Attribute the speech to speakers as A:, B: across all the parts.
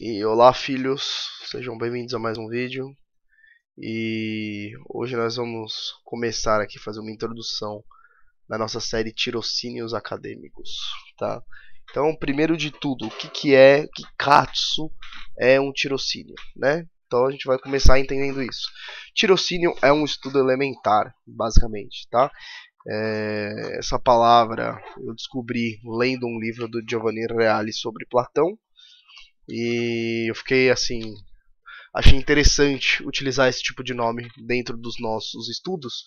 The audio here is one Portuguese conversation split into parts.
A: E olá filhos, sejam bem-vindos a mais um vídeo. E hoje nós vamos começar aqui fazer uma introdução na nossa série Tirocínios Acadêmicos, tá? Então, primeiro de tudo, o que que é, que katsu é um tirocínio, né? Então a gente vai começar entendendo isso. Tirocínio é um estudo elementar, basicamente, tá? É, essa palavra eu descobri lendo um livro do Giovanni Reale sobre Platão, e eu fiquei assim. Achei interessante utilizar esse tipo de nome dentro dos nossos estudos,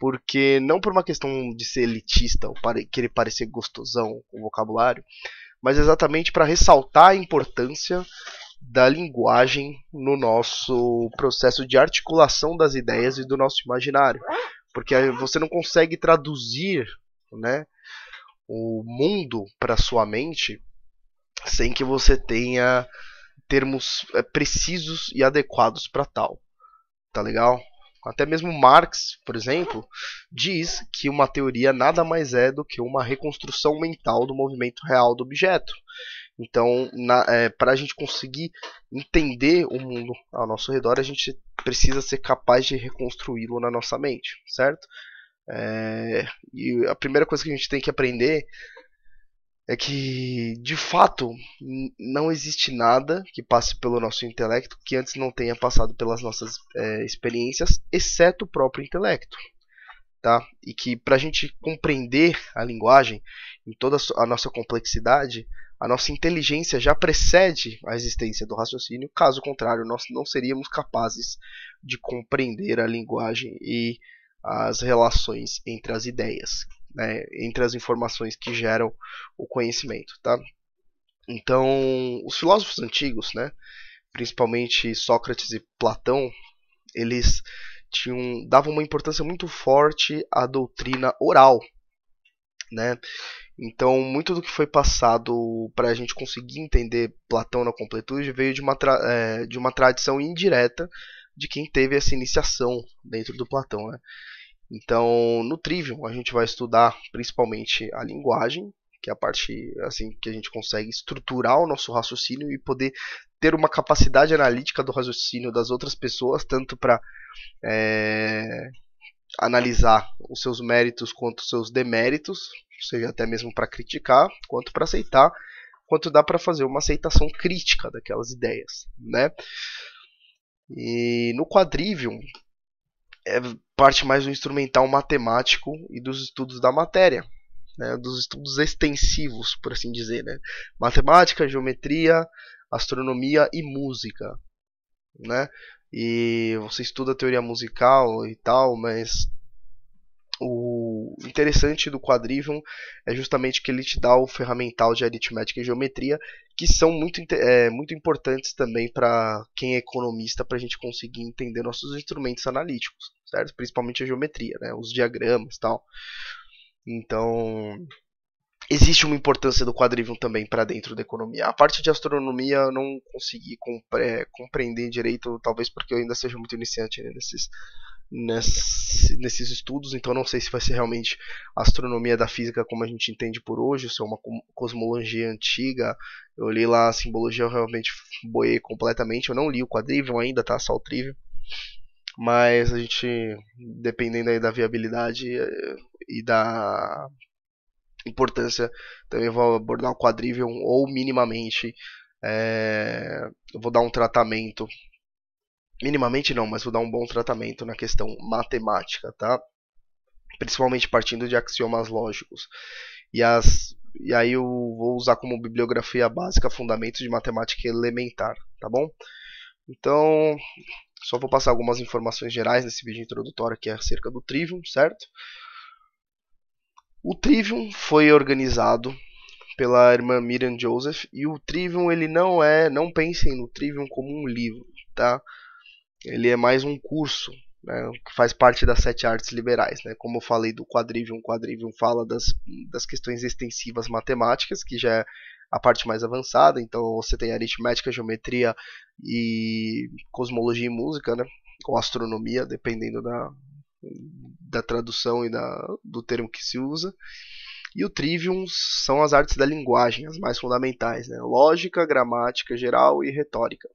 A: porque não por uma questão de ser elitista ou para querer parecer gostosão com o vocabulário, mas exatamente para ressaltar a importância da linguagem no nosso processo de articulação das ideias e do nosso imaginário. Porque você não consegue traduzir né, o mundo para sua mente sem que você tenha termos eh, precisos e adequados para tal. Tá legal? Até mesmo Marx, por exemplo, diz que uma teoria nada mais é do que uma reconstrução mental do movimento real do objeto. Então, é, eh, para a gente conseguir entender o mundo ao nosso redor, a gente precisa ser capaz de reconstruí-lo na nossa mente, certo? É, e a primeira coisa que a gente tem que aprender é que, de fato, não existe nada que passe pelo nosso intelecto que antes não tenha passado pelas nossas é, experiências, exceto o próprio intelecto. Tá? E que, para a gente compreender a linguagem em toda a nossa complexidade, a nossa inteligência já precede a existência do raciocínio, caso contrário, nós não seríamos capazes de compreender a linguagem e as relações entre as ideias, né, entre as informações que geram o conhecimento, tá? Então, os filósofos antigos, né, principalmente Sócrates e Platão, eles tinham, davam uma importância muito forte à doutrina oral, né? Então, muito do que foi passado para a gente conseguir entender Platão na completude veio de uma, é, de uma tradição indireta de quem teve essa iniciação dentro do Platão, né? Então, no Trivium, a gente vai estudar principalmente a linguagem, que é a parte assim que a gente consegue estruturar o nosso raciocínio e poder ter uma capacidade analítica do raciocínio das outras pessoas, tanto para é, analisar os seus méritos quanto os seus deméritos, seja, até mesmo para criticar, quanto para aceitar, quanto dá para fazer uma aceitação crítica daquelas ideias, né? E no quadrivium, é parte mais do instrumental matemático e dos estudos da matéria, né, dos estudos extensivos, por assim dizer, né? matemática, geometria, astronomia e música, né? E você estuda teoria musical e tal, mas o o interessante do Quadrivium é justamente que ele te dá o ferramental de aritmética e geometria, que são muito, é, muito importantes também para quem é economista, para a gente conseguir entender nossos instrumentos analíticos, certo? Principalmente a geometria, né? os diagramas e tal. Então, existe uma importância do quadrivium também para dentro da economia. A parte de astronomia eu não consegui compre compreender direito, talvez porque eu ainda seja muito iniciante né, nesses nesse, nesses estudos, então não sei se vai ser realmente a astronomia da física como a gente entende por hoje, ou se é uma cosmologia antiga. Eu li lá a simbologia, eu realmente boiei completamente. Eu não li o quadrivium ainda, tá? Só o trivium. Mas a gente, dependendo aí da viabilidade eh, e da importância, também vou abordar o quadrivium ou minimamente é, eu vou dar um tratamento minimamente não, mas vou dar um bom tratamento na questão matemática, tá? Principalmente partindo de axiomas lógicos. E, as, e aí eu vou usar como bibliografia básica Fundamentos de Matemática Elementar, tá bom? Então, só vou passar algumas informações gerais nesse vídeo introdutório que é acerca do Trivium, certo? O Trivium foi organizado pela irmã Miriam Joseph e o Trivium ele não é, não pensem no Trivium como um livro, tá? ele é mais um curso né, que faz parte das sete artes liberais. Né? Como eu falei do quadrivium, quadrivium fala das, das questões extensivas matemáticas, que já é a parte mais avançada, então você tem aritmética, geometria e cosmologia e música, né? ou astronomia, dependendo da, da tradução e da, do termo que se usa. E o trivium são as artes da linguagem, as mais fundamentais, né? lógica, gramática geral e retórica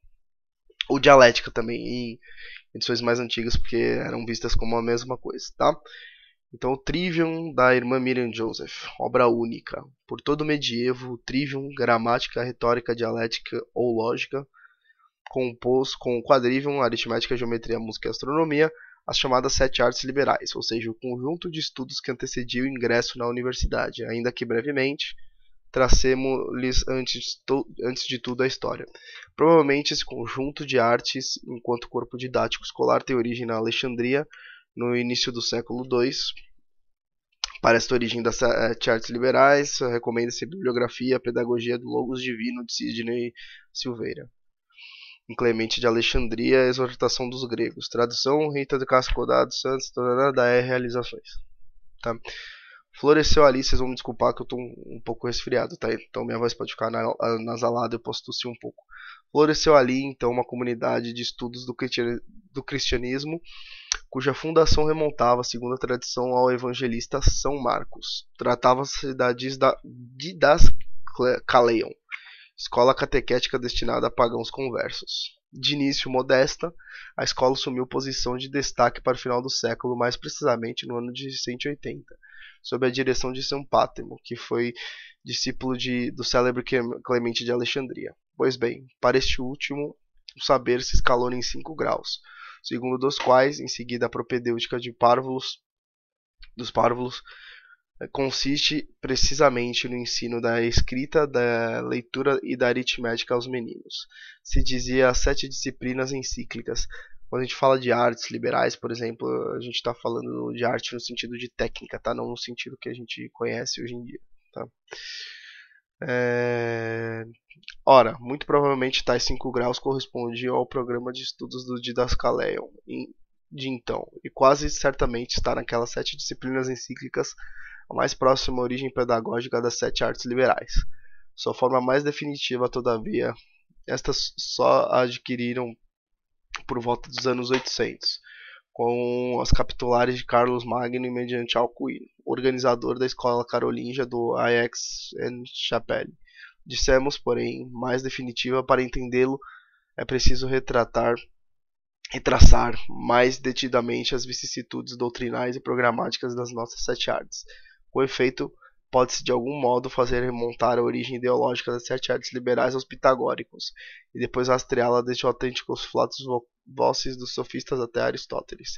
A: ou dialética também em edições mais antigas, porque eram vistas como a mesma coisa, tá? Então, o Trivium da irmã Miriam Joseph, obra única. Por todo o medievo, o Trivium, gramática, retórica, dialética ou lógica, compôs com o quadrivium, aritmética, geometria, música e astronomia, as chamadas sete artes liberais, ou seja, o conjunto de estudos que antecediu o ingresso na universidade, ainda que brevemente, tracemos-lhes antes, antes de tudo a história. Provavelmente esse conjunto de artes, enquanto corpo didático escolar, tem origem na Alexandria, no início do século II. Para esta origem das sete eh, artes liberais, recomenda-se a bibliografia a Pedagogia do Logos Divino de Sidney Silveira. Em Clemente de Alexandria, Exortação dos Gregos. Tradução Rita de Cascodado Santos, da E. Realizações. Tá? Floresceu ali, vocês vão me desculpar que eu tô um, um pouco resfriado, tá? Então minha voz pode ficar na, nasalada, eu posso tossir um pouco. Floresceu ali, então, uma comunidade de estudos do cristianismo, cuja fundação remontava, segundo a tradição, ao evangelista São Marcos. Tratava-se da Didascaleion, escola catequética destinada a pagãos conversos. De início modesta, a escola assumiu posição de destaque para o final do século, mais precisamente no ano de 180 sob a direção de São Pátimo, que foi discípulo de, do célebre Clemente de Alexandria. Pois bem, para este último, o saber se escalou em cinco graus, segundo dos quais, em seguida, a propedêutica de párvulos, dos párvulos eh, consiste precisamente no ensino da escrita, da leitura e da aritmética aos meninos. Se dizia as sete disciplinas encíclicas, quando a gente fala de artes liberais, por exemplo, a gente está falando de arte no sentido de técnica, tá? Não no sentido que a gente conhece hoje em dia, tá? É... Ora, muito provavelmente tais 5 graus correspondiam ao programa de estudos do Didascaleion de então, e quase certamente está naquelas sete disciplinas encíclicas a mais próxima origem pedagógica das sete artes liberais. Sua forma mais definitiva, todavia, estas só adquiriram por volta dos anos 800, com as capitulares de Carlos Magno e mediante Alcuino, organizador da escola carolíngia do Aix-en-Chapelle. Dissemos, porém, mais definitiva para entendê-lo, é preciso retratar retraçar mais detidamente as vicissitudes doutrinais e programáticas das nossas sete artes. Com efeito, pode-se de algum modo fazer remontar a origem ideológica das sete artes liberais aos pitagóricos, e depois rastreá-la desde o autêntico flatos voces dos sofistas até Aristóteles.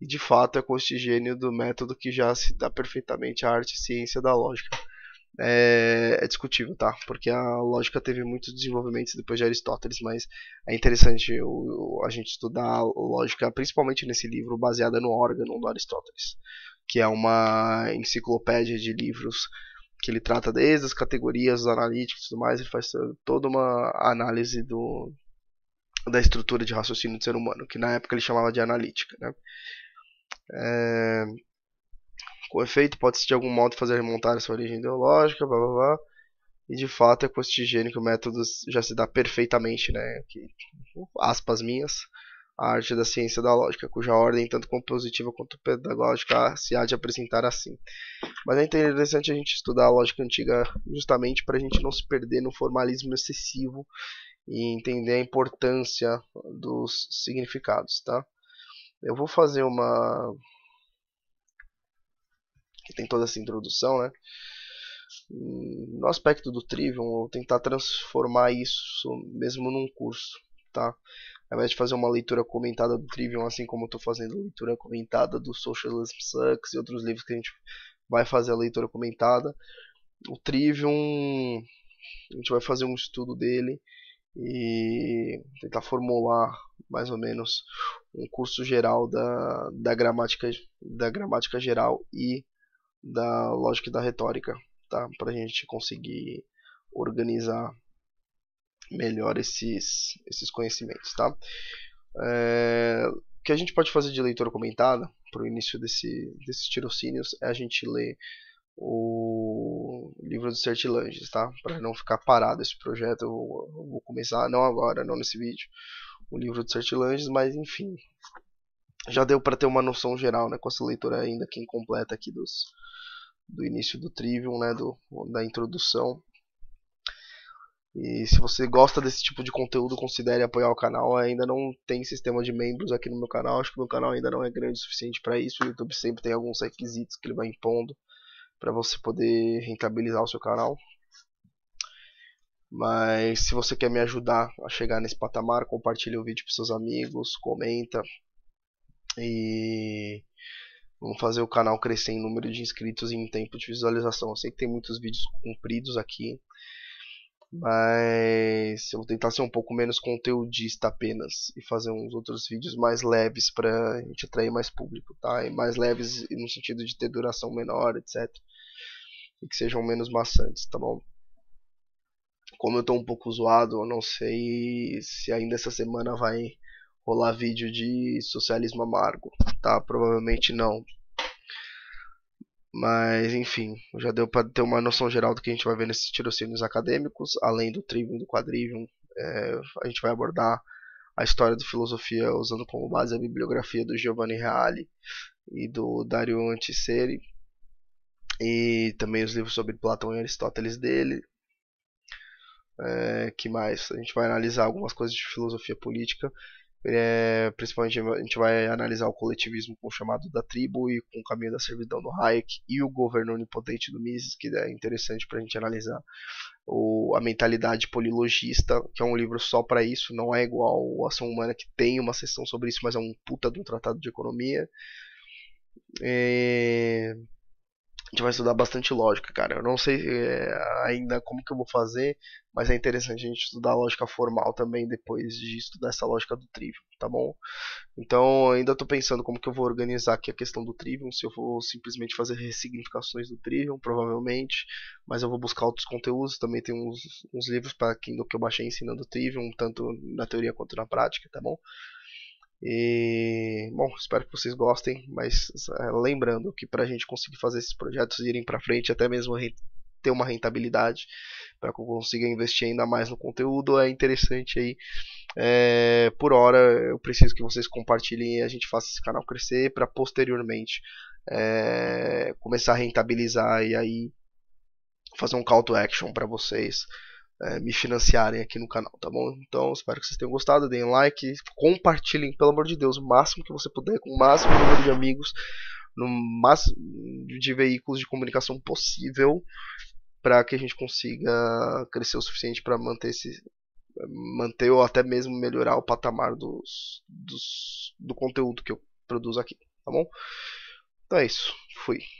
A: E de fato é gênio do método que já se dá perfeitamente à arte e ciência da lógica. É, é discutível, tá? Porque a lógica teve muitos desenvolvimentos depois de Aristóteles, mas é interessante o, a gente estudar a lógica, principalmente nesse livro, baseada no órgão do Aristóteles que é uma enciclopédia de livros que ele trata desde as categorias analíticos e tudo mais, ele faz toda uma análise do, da estrutura de raciocínio do ser humano, que na época ele chamava de analítica. Né? É, com efeito, pode-se de algum modo fazer remontar a sua origem ideológica, blá blá blá. E de fato é com este gênio que o método já se dá perfeitamente, né? aspas minhas a arte da ciência da lógica, cuja ordem, tanto compositiva quanto pedagógica, se há de apresentar assim. Mas é interessante a gente estudar a lógica antiga justamente para a gente não se perder no formalismo excessivo e entender a importância dos significados, tá? Eu vou fazer uma... que tem toda essa introdução, né? No aspecto do Trivium, vou tentar transformar isso mesmo num curso, tá? ao invés de fazer uma leitura comentada do Trivium, assim como eu estou fazendo leitura comentada do Socialism Sucks e outros livros que a gente vai fazer a leitura comentada, o Trivium, a gente vai fazer um estudo dele e tentar formular mais ou menos um curso geral da, da, gramática, da gramática geral e da lógica e da retórica, tá? para a gente conseguir organizar melhor esses, esses conhecimentos, tá? É, o que a gente pode fazer de leitura comentada para o início desse, desses tirocínios é a gente ler o livro dos Sertilanges, tá? Para não ficar parado esse projeto, eu vou começar, não agora, não nesse vídeo, o livro dos Sertilanges, mas enfim, já deu para ter uma noção geral, né, com essa leitura ainda que incompleta aqui dos do início do Trivium, né, do, da introdução e se você gosta desse tipo de conteúdo, considere apoiar o canal. Ainda não tem sistema de membros aqui no meu canal. Acho que o meu canal ainda não é grande o suficiente para isso. O YouTube sempre tem alguns requisitos que ele vai impondo para você poder rentabilizar o seu canal. Mas se você quer me ajudar a chegar nesse patamar, compartilhe o vídeo para seus amigos, comenta e Vamos fazer o canal crescer em número de inscritos e em tempo de visualização. Eu sei que tem muitos vídeos compridos aqui, mas eu vou tentar ser um pouco menos conteudista apenas e fazer uns outros vídeos mais leves pra gente atrair mais público, tá? E mais leves no sentido de ter duração menor, etc. E que sejam menos maçantes, tá bom? Como eu tô um pouco zoado, eu não sei se ainda essa semana vai rolar vídeo de socialismo amargo, tá? Provavelmente não. Mas, enfim, já deu para ter uma noção geral do que a gente vai ver nesses tirocínios acadêmicos, além do trivium e do quadrivium. É, a gente vai abordar a história da filosofia usando como base a bibliografia do Giovanni Reale e do Dario Antiseri, e também os livros sobre Platão e Aristóteles dele. É, que mais? A gente vai analisar algumas coisas de filosofia política é, principalmente a gente vai analisar o coletivismo com o chamado da tribo e com o caminho da servidão do Hayek e o governo onipotente do Mises, que é interessante para a gente analisar o, a mentalidade polilogista, que é um livro só para isso, não é igual a Ação Humana, que tem uma sessão sobre isso, mas é um puta de um tratado de economia. É a gente vai estudar bastante lógica, cara. Eu não sei eh, ainda como que eu vou fazer, mas é interessante a gente estudar lógica formal também depois de estudar essa lógica do trivium, tá bom? Então, ainda estou pensando como que eu vou organizar aqui a questão do trivium, se eu vou simplesmente fazer ressignificações do trivium, provavelmente, mas eu vou buscar outros conteúdos, também tem uns, uns livros para do que eu baixei ensinando o trivium, tanto na teoria quanto na prática, tá bom? E, bom, espero que vocês gostem, mas é, lembrando que para a gente conseguir fazer esses projetos irem para frente, até mesmo ter uma rentabilidade, para que eu consiga investir ainda mais no conteúdo, é interessante aí. É, por hora, eu preciso que vocês compartilhem e a gente faça esse canal crescer para posteriormente é, começar a rentabilizar e aí fazer um call to action para vocês é, me financiarem aqui no canal, tá bom? Então, espero que vocês tenham gostado, deem like, compartilhem, pelo amor de Deus, o máximo que você puder, com o máximo número de amigos, no máximo de veículos de comunicação possível, para que a gente consiga crescer o suficiente para manter esse manter ou até mesmo melhorar o patamar dos, dos, do conteúdo que eu produzo aqui, tá bom? Então é isso, fui.